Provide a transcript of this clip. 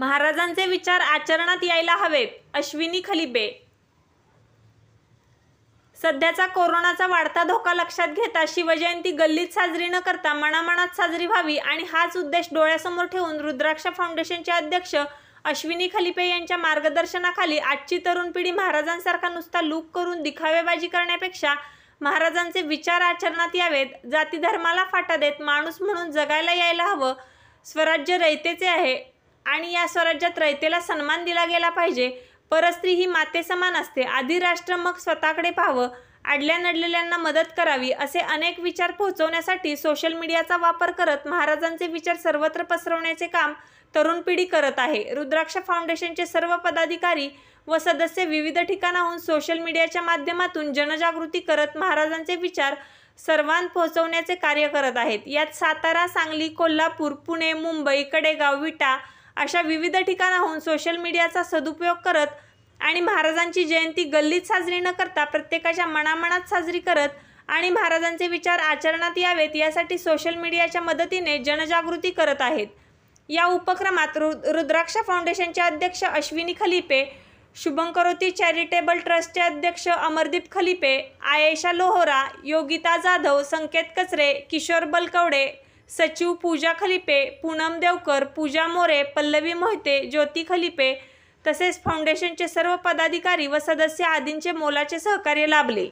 महाराजांचे विचार आचरणात यायला हवेत अश्विनी खलिबे सध्याचा कोरोनाचा वाढता धोका लक्षात घेता शिवजयंती गल्लीत साजरी न करता मनामनात साजरी व्हावी आणि हाच उद्देश डोळ्यासमोर ठेवून रुद्राक्ष फाउंडेशनचे अध्यक्ष अश्विनी खलिपे यांच्या मार्गदर्शनाखाली आजची तरुण पिढी महाराजांसारखा नुसता लूक करून दिखावेबाजी करण्यापेक्षा महाराजांचे विचार आचरणात यावेत जाती धर्माला फाटा देत माणूस म्हणून जगायला यायला हवं स्वराज्य रयतेचे आहे आणि या स्वराज्यात रयतेला सन्मान दिला गेला पाहिजे परस्त्री ही माते समान असते आधी राष्ट्र मग स्वतःकडे पाहावं आडल्या नडलेल्यांना मदत करावी असे अनेक विचार पोहोचवण्यासाठी सोशल मीडियाचा वापर करत महाराजांचे विचार सर्वत्र पसरवण्याचे काम तरुण पिढी करत आहे रुद्राक्ष फाउंडेशनचे सर्व पदाधिकारी व सदस्य विविध ठिकाणाहून सोशल मीडियाच्या माध्यमातून जनजागृती करत महाराजांचे विचार सर्वांत पोहोचवण्याचे कार्य करत आहेत यात सातारा सांगली कोल्हापूर पुणे मुंबई कडेगाव विटा अशा विविध ठिकाणाहून सोशल मीडियाचा सदुपयोग करत आणि महाराजांची जयंती गल्लीत साजरी न करता प्रत्येकाच्या मनामनात साजरी करत आणि महाराजांचे विचार आचरणात यावेत यासाठी सोशल मीडियाच्या मदतीने जनजागृती करत आहेत या उपक्रमात रु रुद्राक्ष फाउंडेशनचे अध्यक्ष अश्विनी खलिपे शुभंकरोती चॅरिटेबल ट्रस्टचे अध्यक्ष अमरदीप खलिपे आयेशा लोहोरा योगिता जाधव संकेत कचरे किशोर बलकवडे सचिव पूजा खलिपे पूनम देवकर पूजा मोरे पल्लवी मोहिते ज्योती खलिपे तसेच फाउंडेशनचे सर्व पदाधिकारी व सदस्य आदींचे मोलाचे सहकार्य लाभले